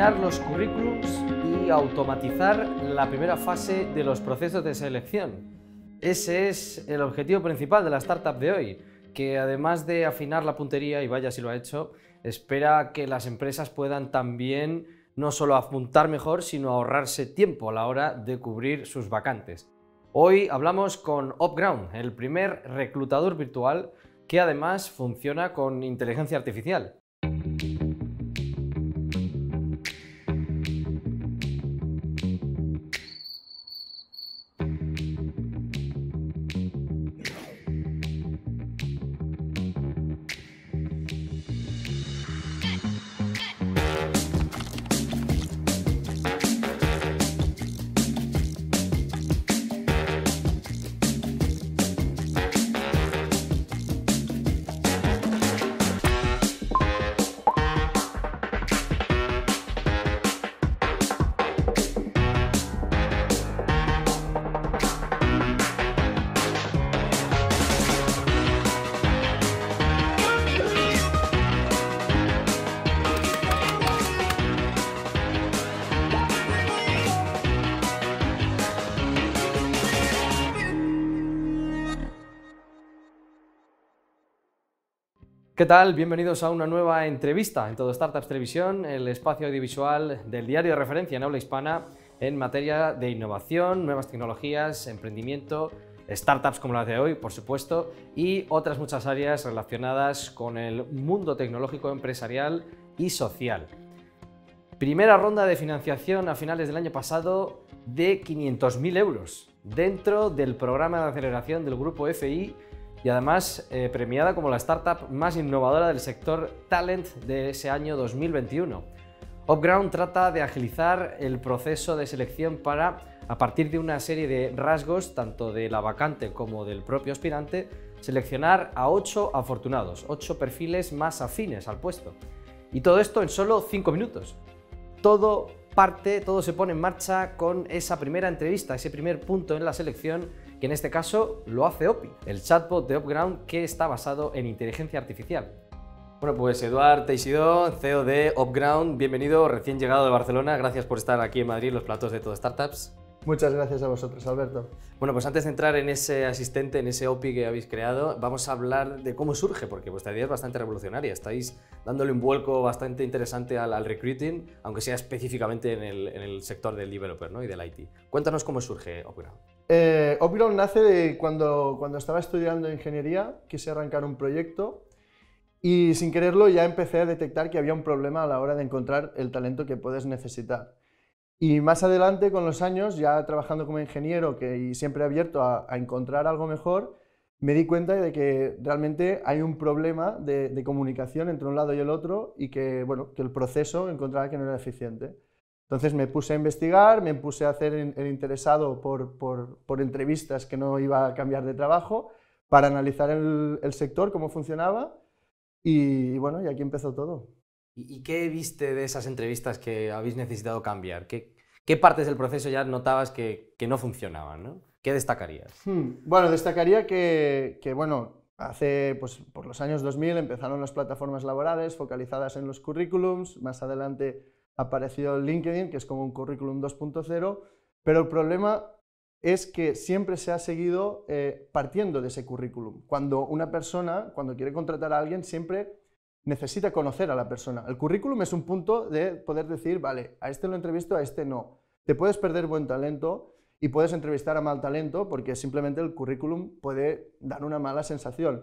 afinar los currículums y automatizar la primera fase de los procesos de selección. Ese es el objetivo principal de la startup de hoy, que además de afinar la puntería, y vaya si lo ha hecho, espera que las empresas puedan también no solo apuntar mejor, sino ahorrarse tiempo a la hora de cubrir sus vacantes. Hoy hablamos con Upground, el primer reclutador virtual que además funciona con inteligencia artificial. ¿Qué tal? Bienvenidos a una nueva entrevista en Todo Startups Televisión, el espacio audiovisual del diario de referencia en habla hispana en materia de innovación, nuevas tecnologías, emprendimiento, startups como las de hoy, por supuesto, y otras muchas áreas relacionadas con el mundo tecnológico, empresarial y social. Primera ronda de financiación a finales del año pasado de 500.000 euros dentro del programa de aceleración del grupo FI y además eh, premiada como la startup más innovadora del sector Talent de ese año 2021. Upground trata de agilizar el proceso de selección para, a partir de una serie de rasgos, tanto de la vacante como del propio aspirante, seleccionar a ocho afortunados, ocho perfiles más afines al puesto. Y todo esto en solo 5 minutos. Todo parte, todo se pone en marcha con esa primera entrevista, ese primer punto en la selección que en este caso lo hace OPI, el chatbot de Upground que está basado en inteligencia artificial. Bueno, pues Eduard Teixidó, CEO de Upground, bienvenido, recién llegado de Barcelona, gracias por estar aquí en Madrid, los platos de todo startups. Muchas gracias a vosotros, Alberto. Bueno, pues antes de entrar en ese asistente, en ese OPI que habéis creado, vamos a hablar de cómo surge, porque vuestra idea es bastante revolucionaria. Estáis dándole un vuelco bastante interesante al, recruiting, aunque sea específicamente en el, sector del developer ¿no? y del IT. Cuéntanos cómo surge Upground. Eh, nace de cuando, estaba estudiando ingeniería, quise arrancar un proyecto y sin quererlo ya empecé a detectar que había un problema a la hora de encontrar el talento que puedes necesitar. Y más adelante, con los años, ya trabajando como ingeniero que, y siempre abierto a, encontrar algo mejor, me di cuenta de que realmente hay un problema de, comunicación entre un lado y el otro y que, que el proceso encontraba que no era eficiente. Entonces me puse a investigar, me puse a hacer el interesado por, entrevistas que no iba a cambiar de trabajo, para analizar el, sector, cómo funcionaba, y, bueno, y aquí empezó todo. ¿Y, qué viste de esas entrevistas que habéis necesitado cambiar? ¿Qué, partes del proceso ya notabas que, no funcionaban? ¿no? ¿Qué destacarías? Hmm, bueno, destacaría que, que bueno, Hace, pues, por los años 2000 empezaron las plataformas laborales focalizadas en los currículums, más adelante ha aparecido LinkedIn, que es como un currículum 2.0, pero el problema es que siempre se ha seguido eh, partiendo de ese currículum. Cuando una persona, cuando quiere contratar a alguien, siempre necesita conocer a la persona. El currículum es un punto de poder decir, vale, a este lo entrevisto, a este no. Te puedes perder buen talento y puedes entrevistar a mal talento porque simplemente el currículum puede dar una mala sensación.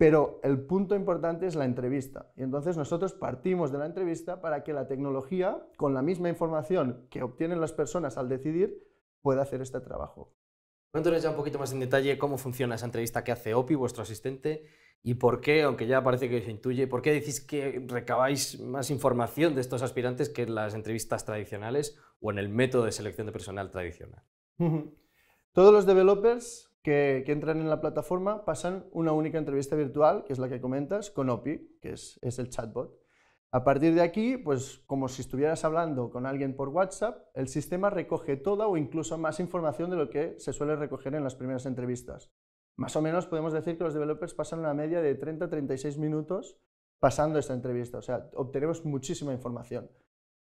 Pero el punto importante es la entrevista. Y entonces nosotros partimos de la entrevista para que la tecnología, con la misma información que obtienen las personas al decidir, pueda hacer este trabajo. Cuéntanos ya un poquito más en detalle cómo funciona esa entrevista que hace OPI, vuestro asistente, y por qué, aunque ya parece que se intuye, por qué decís que recabáis más información de estos aspirantes que en las entrevistas tradicionales o en el método de selección de personal tradicional. Todos los developers que, entran en la plataforma pasan una única entrevista virtual, que es la que comentas, con OPI, que es, el chatbot. A partir de aquí, pues como si estuvieras hablando con alguien por WhatsApp, el sistema recoge toda o incluso más información de lo que se suele recoger en las primeras entrevistas. Más o menos podemos decir que los developers pasan una media de 30 36 minutos pasando esta entrevista, o sea, obtenemos muchísima información.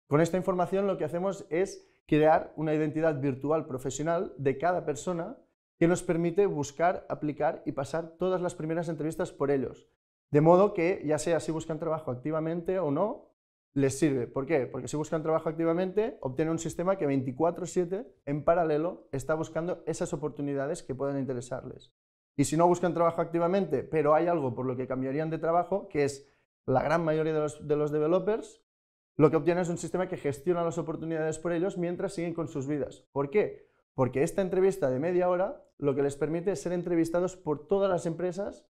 Con esta información lo que hacemos es crear una identidad virtual profesional de cada persona que nos permite buscar, aplicar y pasar todas las primeras entrevistas por ellos. De modo que, ya sea si buscan trabajo activamente o no, les sirve. ¿Por qué? Porque si buscan trabajo activamente, obtienen un sistema que 24/7, en paralelo, está buscando esas oportunidades que puedan interesarles. Y si no buscan trabajo activamente, pero hay algo por lo que cambiarían de trabajo, que es la gran mayoría de los, de developers, lo que obtienen es un sistema que gestiona las oportunidades por ellos mientras siguen con sus vidas. ¿Por qué? Porque esta entrevista de media hora lo que les permite es ser entrevistados por todas las empresas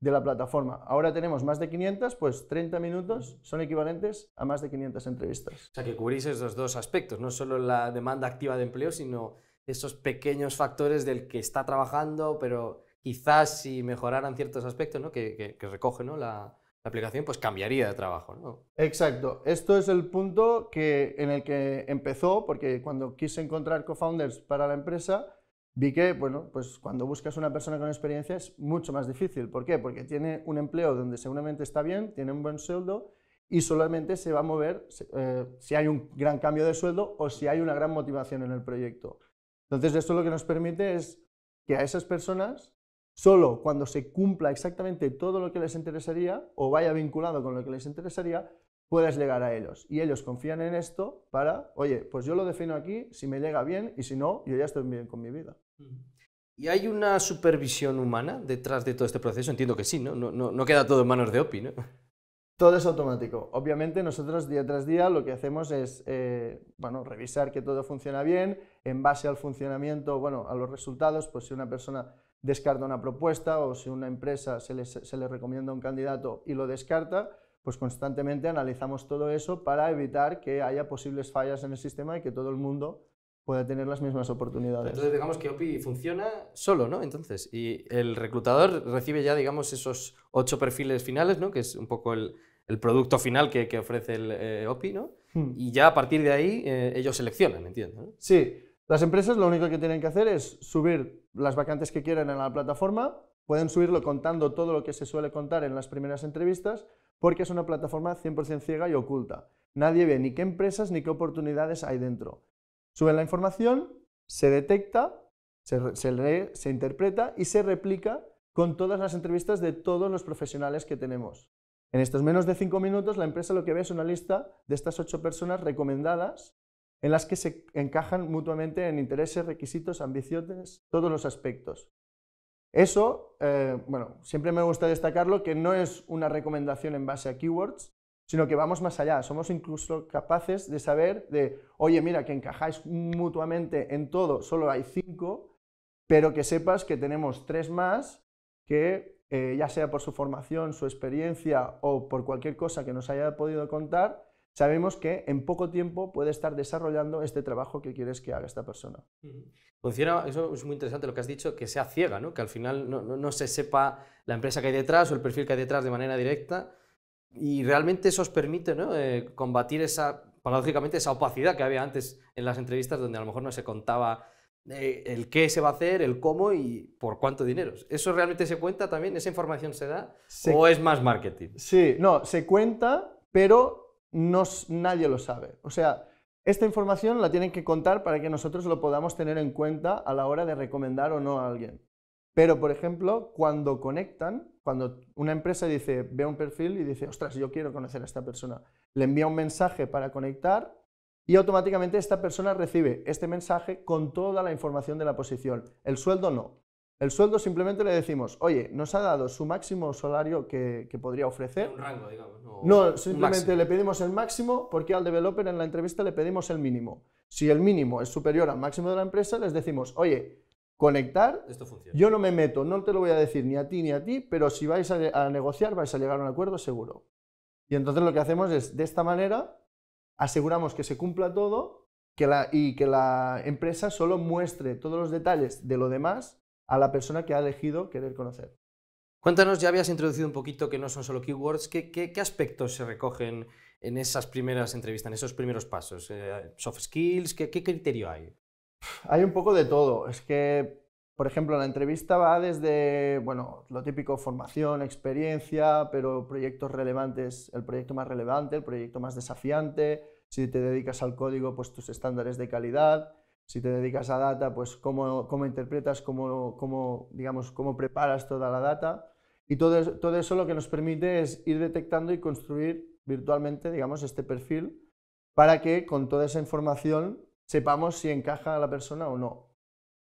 de la plataforma. Ahora tenemos más de 500, pues 30 minutos son equivalentes a más de 500 entrevistas. O sea que cubrís esos dos aspectos, no solo la demanda activa de empleo, sino esos pequeños factores del que está trabajando, pero quizás si mejoraran ciertos aspectos ¿no? que, que, recoge ¿no? la, la aplicación, pues cambiaría de trabajo, Exacto. Esto es el punto que, en el que empezó, porque cuando quise encontrar co-founders para la empresa, vi que, bueno, pues cuando buscas una persona con experiencia es mucho más difícil. ¿Por qué? Porque tiene un empleo donde seguramente está bien, tiene un buen sueldo y solamente se va a mover eh, si hay un gran cambio de sueldo o si hay una gran motivación en el proyecto. Entonces, esto lo que nos permite es que a esas personas Solo cuando se cumpla exactamente todo lo que les interesaría o vaya vinculado con lo que les interesaría, puedes llegar a ellos. Y ellos confían en esto para, oye, pues yo lo defino aquí, si me llega bien y si no, yo ya estoy bien con mi vida. Mm. ¿Y hay una supervisión humana detrás de todo este proceso? Entiendo que sí, ¿no? No, queda todo en manos de OPI, ¿no? Todo es automático. Obviamente nosotros día tras día lo que hacemos es eh, bueno, revisar que todo funciona bien, en base al funcionamiento, bueno, a los resultados, pues si una persona descarta una propuesta o si una empresa se le, se le recomienda un candidato y lo descarta, pues constantemente analizamos todo eso para evitar que haya posibles fallas en el sistema y que todo el mundo pueda tener las mismas oportunidades. Entonces, digamos que OPI funciona solo, ¿no? Entonces, y el reclutador recibe ya, digamos, esos ocho perfiles finales, ¿no? Que es un poco el, producto final que, ofrece el eh, OPI, ¿no? Hmm. Y ya a partir de ahí eh, ellos seleccionan, entiendo. Sí, las empresas lo único que tienen que hacer es subir las vacantes que quieren en la plataforma, pueden subirlo contando todo lo que se suele contar en las primeras entrevistas, porque es una plataforma 100% ciega y oculta. Nadie ve ni qué empresas ni qué oportunidades hay dentro. Suben la información, se detecta, se, se interpreta y se replica con todas las entrevistas de todos los profesionales que tenemos. En estos menos de cinco minutos, la empresa lo que ve es una lista de estas ocho personas recomendadas en las que se encajan mutuamente en intereses, requisitos, ambiciones, todos los aspectos. Eso, eh, bueno, siempre me gusta destacarlo, que no es una recomendación en base a keywords, sino que vamos más allá, somos incluso capaces de saber de, oye, mira, que encajáis mutuamente en todo, solo hay cinco, pero que sepas que tenemos tres más que, eh, ya sea por su formación, su experiencia o por cualquier cosa que nos haya podido contar, sabemos que en poco tiempo puede estar desarrollando este trabajo que quieres que haga esta persona. Funciona, eso es muy interesante lo que has dicho, que sea ciega, ¿no? que al final no, se sepa la empresa que hay detrás o el perfil que hay detrás de manera directa. Y realmente eso os permite ¿no? Eh, combatir esa, paradójicamente, esa opacidad que había antes en las entrevistas donde a lo mejor no se contaba eh, el qué se va a hacer, el cómo y por cuánto dinero. ¿Eso realmente se cuenta también? ¿Esa información se da? ¿O es más marketing? Sí, no, se cuenta, pero nadie lo sabe. O sea, esta información la tienen que contar para que nosotros lo podamos tener en cuenta a la hora de recomendar o no a alguien. Pero, por ejemplo, cuando conectan, cuando una empresa dice, ve un perfil y dice, ostras, yo quiero conocer a esta persona, le envía un mensaje para conectar y automáticamente esta persona recibe este mensaje con toda la información de la posición. El sueldo no, el sueldo simplemente le decimos, oye, nos ha dado su máximo salario que, podría ofrecer. Un rango, digamos. No, simplemente le pedimos el máximo porque al developer en la entrevista le pedimos el mínimo. Si el mínimo es superior al máximo de la empresa, les decimos, oye, conectar, Esto funciona. yo no me meto, no te lo voy a decir ni a ti ni a ti, pero si vais a, negociar vais a llegar a un acuerdo seguro. Y entonces lo que hacemos es, de esta manera, aseguramos que se cumpla todo que la, y que la empresa solo muestre todos los detalles de lo demás a la persona que ha elegido querer conocer. Cuéntanos, ya habías introducido un poquito que no son solo keywords, ¿qué, aspectos se recogen en esas primeras entrevistas, en esos primeros pasos? Eh, ¿Soft skills? ¿qué, ¿Qué criterio hay? Hay un poco de todo. Es que por ejemplo, la entrevista va desde, bueno, lo típico, formación, experiencia, pero proyectos relevantes, el proyecto más relevante, el proyecto más desafiante, si te dedicas al código, pues tus estándares de calidad, si te dedicas a data, pues cómo, interpretas, cómo, digamos, cómo preparas toda la data. Y todo, eso, lo que nos permite es ir detectando y construir virtualmente, digamos, este perfil para que con toda esa información sepamos si encaja a la persona o no.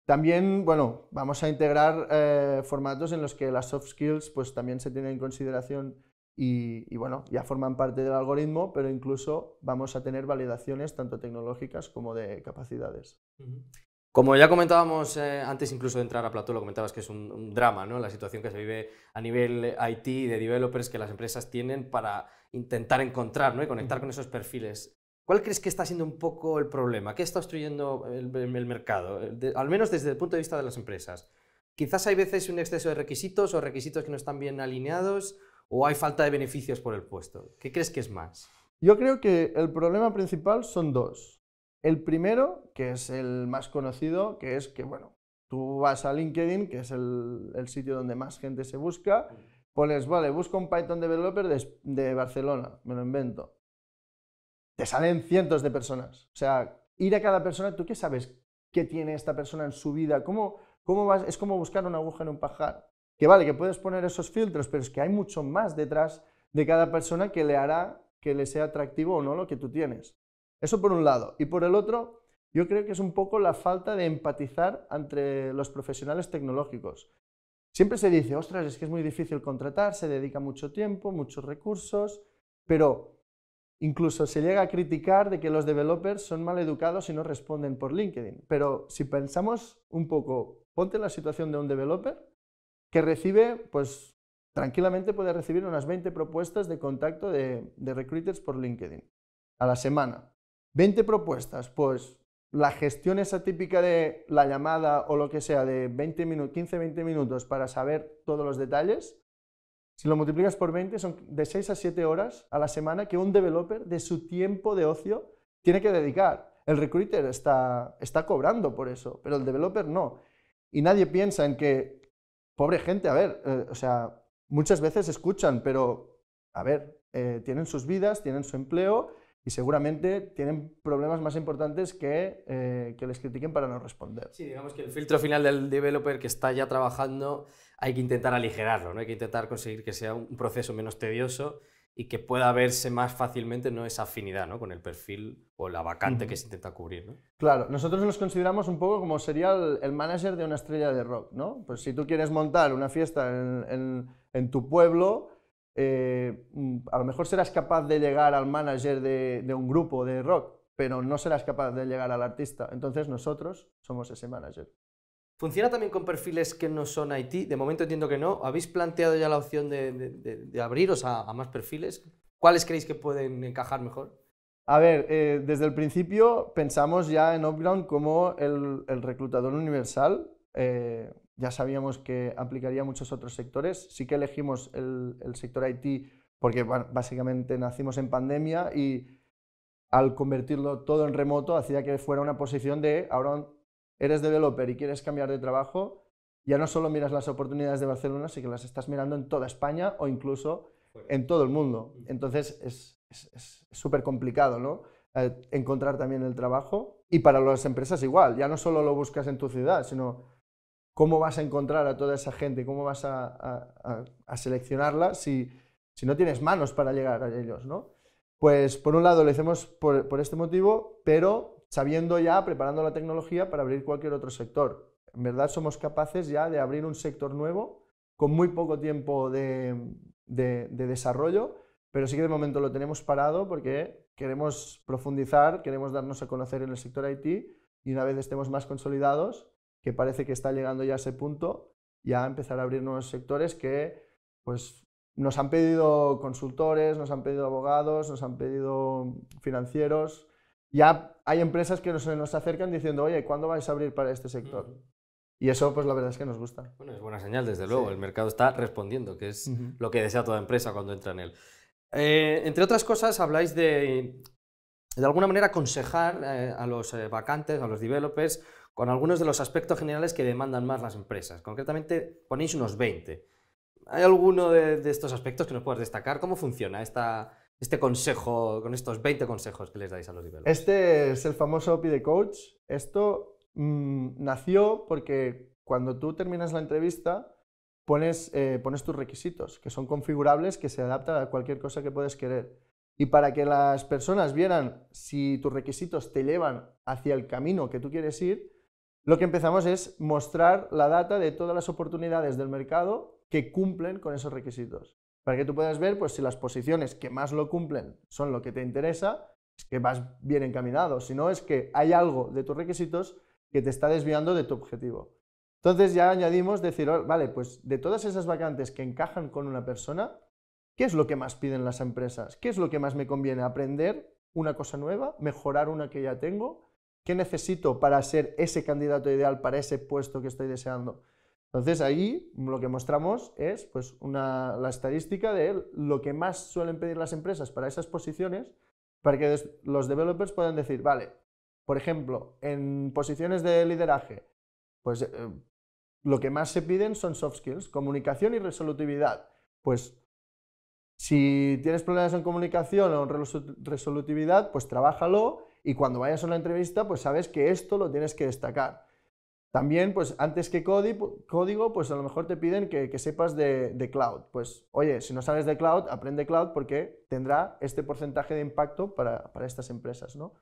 También, bueno, vamos a integrar eh, formatos en los que las soft skills pues también se tienen en consideración y, bueno, ya forman parte del algoritmo, pero incluso vamos a tener validaciones tanto tecnológicas como de capacidades. Como ya comentábamos eh, antes incluso de entrar a Plató, lo comentabas que es un, drama, ¿no? La situación que se vive a nivel IT de developers que las empresas tienen para intentar encontrar y conectar con esos perfiles. ¿Cuál crees que está siendo un poco el problema? ¿Qué está obstruyendo el, mercado? Eh, al menos desde el punto de vista de las empresas. Quizás hay veces un exceso de requisitos o requisitos que no están bien alineados o hay falta de beneficios por el puesto? ¿Qué crees que es más? Yo creo que el problema principal son dos. El primero, que es el más conocido, que es que, bueno, tú vas a LinkedIn, que es el, sitio donde más gente se busca, pones, vale, busco un Python developer de, Barcelona, me lo invento. Te salen cientos de personas. O sea, ir a cada persona, ¿tú qué sabes qué tiene esta persona en su vida? ¿Cómo, Es como buscar una aguja en un pajar que vale, que puedes poner esos filtros, pero es que hay mucho más detrás de cada persona que le hará que le sea atractivo o no lo que tú tienes. Eso por un lado. Y por el otro, yo creo que es un poco la falta de empatizar entre los profesionales tecnológicos. Siempre se dice, ostras, es que es muy difícil contratar, se dedica mucho tiempo, muchos recursos, pero incluso se llega a criticar de que los developers son mal educados y no responden por LinkedIn. Pero si pensamos un poco, ponte la situación de un developer que recibe, pues tranquilamente puede recibir unas 20 propuestas de contacto de, recruiters por LinkedIn a la semana. 20 propuestas, pues la gestión esa típica de la llamada o lo que sea de 20 minutos, 15-20 minutos para saber todos los detalles, si lo multiplicas por 20 son de 6 a 7 horas a la semana que un developer de su tiempo de ocio tiene que dedicar. El recruiter está, está cobrando por eso, pero el developer no. Y nadie piensa en que pobre gente, a ver, eh, o sea, muchas veces escuchan, pero, a ver, eh, tienen sus vidas, tienen su empleo y seguramente tienen problemas más importantes que, eh, que les critiquen para no responder. Sí, digamos que el filtro final del developer que está ya trabajando hay que intentar aligerarlo, ¿no? hay que intentar conseguir que sea un proceso menos tedioso y que pueda verse más fácilmente no esa afinidad ¿no? con el perfil o la vacante que se intenta cubrir. ¿no? Claro, nosotros nos consideramos un poco como sería el, manager de una estrella de rock, ¿no? Pues si tú quieres montar una fiesta en, tu pueblo, eh, mm, a lo mejor serás capaz de llegar al manager de un grupo de rock, pero no serás capaz de llegar al artista. Entonces nosotros somos ese manager. ¿Funciona también con perfiles que no son IT? De momento entiendo que no. ¿Habéis planteado ya la opción de, abriros a, más perfiles? ¿Cuáles creéis que pueden encajar mejor? A ver, eh, desde el principio pensamos ya en Upground como el, reclutador universal. Eh, ya sabíamos que aplicaría a muchos otros sectores. Sí que elegimos el, sector IT porque básicamente nacimos en pandemia y al convertirlo todo en remoto hacía que fuera una posición de ahora eres developer y quieres cambiar de trabajo, ya no solo miras las oportunidades de Barcelona, sino que las estás mirando en toda España o incluso en todo el mundo. Entonces es súper complicado, ¿no? Eh, encontrar también el trabajo. Y para las empresas igual, ya no solo lo buscas en tu ciudad, sino cómo vas a encontrar a toda esa gente, cómo vas a, seleccionarla si, no tienes manos para llegar a ellos, ¿no? Pues por un lado lo hicimos por este motivo, pero sabiendo ya, preparando la tecnología para abrir cualquier otro sector. En verdad somos capaces ya de abrir un sector nuevo con muy poco tiempo de, desarrollo, pero sí que de momento lo tenemos parado porque queremos profundizar, queremos darnos a conocer en el sector IT y una vez estemos más consolidados, que parece que está llegando ya a ese punto, ya empezar a abrir nuevos sectores que pues, nos han pedido consultores, nos han pedido abogados, nos han pedido financieros, ya hay empresas que nos, acercan diciendo, oye, ¿cuándo vais a abrir para este sector? Y eso, pues la verdad es que nos gusta. Bueno, es buena señal, desde luego. El mercado está respondiendo, que es lo que desea toda empresa cuando entra en él. Eh, entre otras cosas, habláis de, de alguna manera, aconsejar eh, a los eh, vacantes, a los developers, con algunos de los aspectos generales que demandan más las empresas. Concretamente, ponéis unos 20. ¿Hay alguno de, de estos aspectos que nos puedas destacar? ¿Cómo funciona esta, este consejo, con estos 20 consejos que les dais a los niveles. Este es el famoso de Coach. Esto mm, nació porque cuando tú terminas la entrevista, pones, eh, pones tus requisitos, que son configurables, que se adaptan a cualquier cosa que puedes querer. Y para que las personas vieran si tus requisitos te llevan hacia el camino que tú quieres ir, lo que empezamos es mostrar la data de todas las oportunidades del mercado que cumplen con esos requisitos para que tú puedas ver pues, si las posiciones que más lo cumplen son lo que te interesa, es que vas bien encaminado, si no es que hay algo de tus requisitos que te está desviando de tu objetivo. Entonces ya añadimos decir, oh, vale, pues de todas esas vacantes que encajan con una persona, ¿qué es lo que más piden las empresas? ¿Qué es lo que más me conviene? ¿Aprender una cosa nueva? ¿Mejorar una que ya tengo? ¿Qué necesito para ser ese candidato ideal para ese puesto que estoy deseando? Entonces ahí lo que mostramos es pues, una, la estadística de lo que más suelen pedir las empresas para esas posiciones, para que los developers puedan decir, vale, por ejemplo, en posiciones de lideraje, pues eh, lo que más se piden son soft skills, comunicación y resolutividad. Pues si tienes problemas en comunicación o en resolutividad, pues trabájalo y cuando vayas a una entrevista, pues sabes que esto lo tienes que destacar. También, pues antes que código, pues a lo mejor te piden que, sepas de, de, cloud. Pues oye, si no sabes de cloud, aprende cloud porque tendrá este porcentaje de impacto para, para estas empresas. ¿no?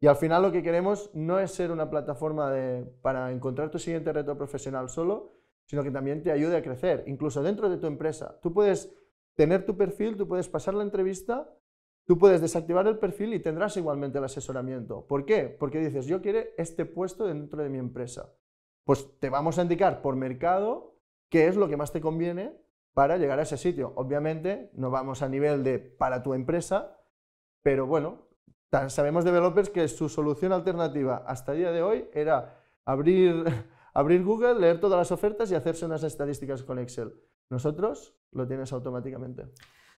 Y al final lo que queremos no es ser una plataforma de, para encontrar tu siguiente reto profesional solo, sino que también te ayude a crecer, incluso dentro de tu empresa. Tú puedes tener tu perfil, tú puedes pasar la entrevista, tú puedes desactivar el perfil y tendrás igualmente el asesoramiento. ¿Por qué? Porque dices, yo quiero este puesto dentro de mi empresa pues te vamos a indicar por mercado qué es lo que más te conviene para llegar a ese sitio. Obviamente no vamos a nivel de para tu empresa, pero bueno, tan sabemos developers que su solución alternativa hasta el día de hoy era abrir Google, leer todas las ofertas y hacerse unas estadísticas con Excel. Nosotros lo tienes automáticamente.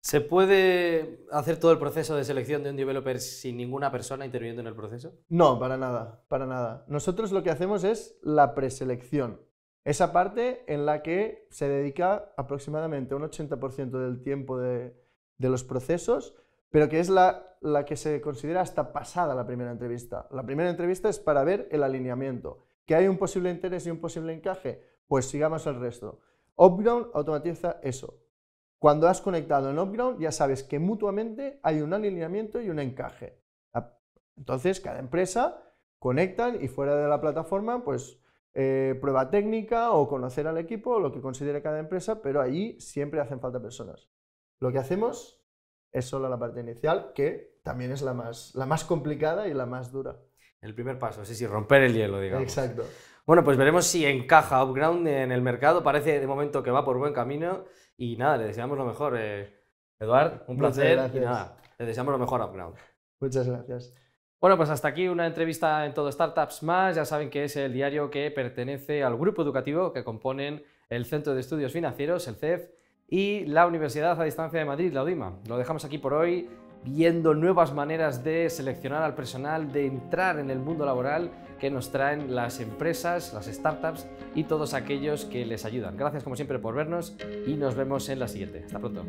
¿Se puede hacer todo el proceso de selección de un developer sin ninguna persona interviniendo en el proceso? No, para nada, para nada. Nosotros lo que hacemos es la preselección. Esa parte en la que se dedica aproximadamente un 80% del tiempo de, los procesos, pero que es la, que se considera hasta pasada la primera entrevista. La primera entrevista es para ver el alineamiento. ¿Que hay un posible interés y un posible encaje? Pues sigamos al resto. Upground automatiza eso. Cuando has conectado en Upground, ya sabes que mutuamente hay un alineamiento y un encaje. Ah, entonces, cada empresa conectan y fuera de la plataforma, pues eh, prueba técnica o conocer al equipo, lo que considere cada empresa, pero allí siempre hacen falta personas. Lo que hacemos es solo la parte inicial, que también es la más, la más complicada y la más dura. El primer paso, sí, sí, romper el hielo, digamos. Exacto. Bueno, pues veremos si encaja Upground en el mercado. Parece de momento que va por buen camino y nada, le deseamos lo mejor. Eduardo eh, Eduard, un placer. Y nada, le deseamos lo mejor a Upground. Muchas gracias. Bueno, pues hasta aquí una entrevista en todo Startups Más. Ya saben que es el diario que pertenece al grupo educativo que componen el Centro de Estudios Financieros, el CEF, y la Universidad a Distancia de Madrid, la UDIMA. Lo dejamos aquí por hoy, viendo nuevas maneras de seleccionar al personal, de entrar en el mundo laboral que nos traen las empresas, las startups y todos aquellos que les ayudan. Gracias como siempre por vernos y nos vemos en la siguiente. Hasta pronto.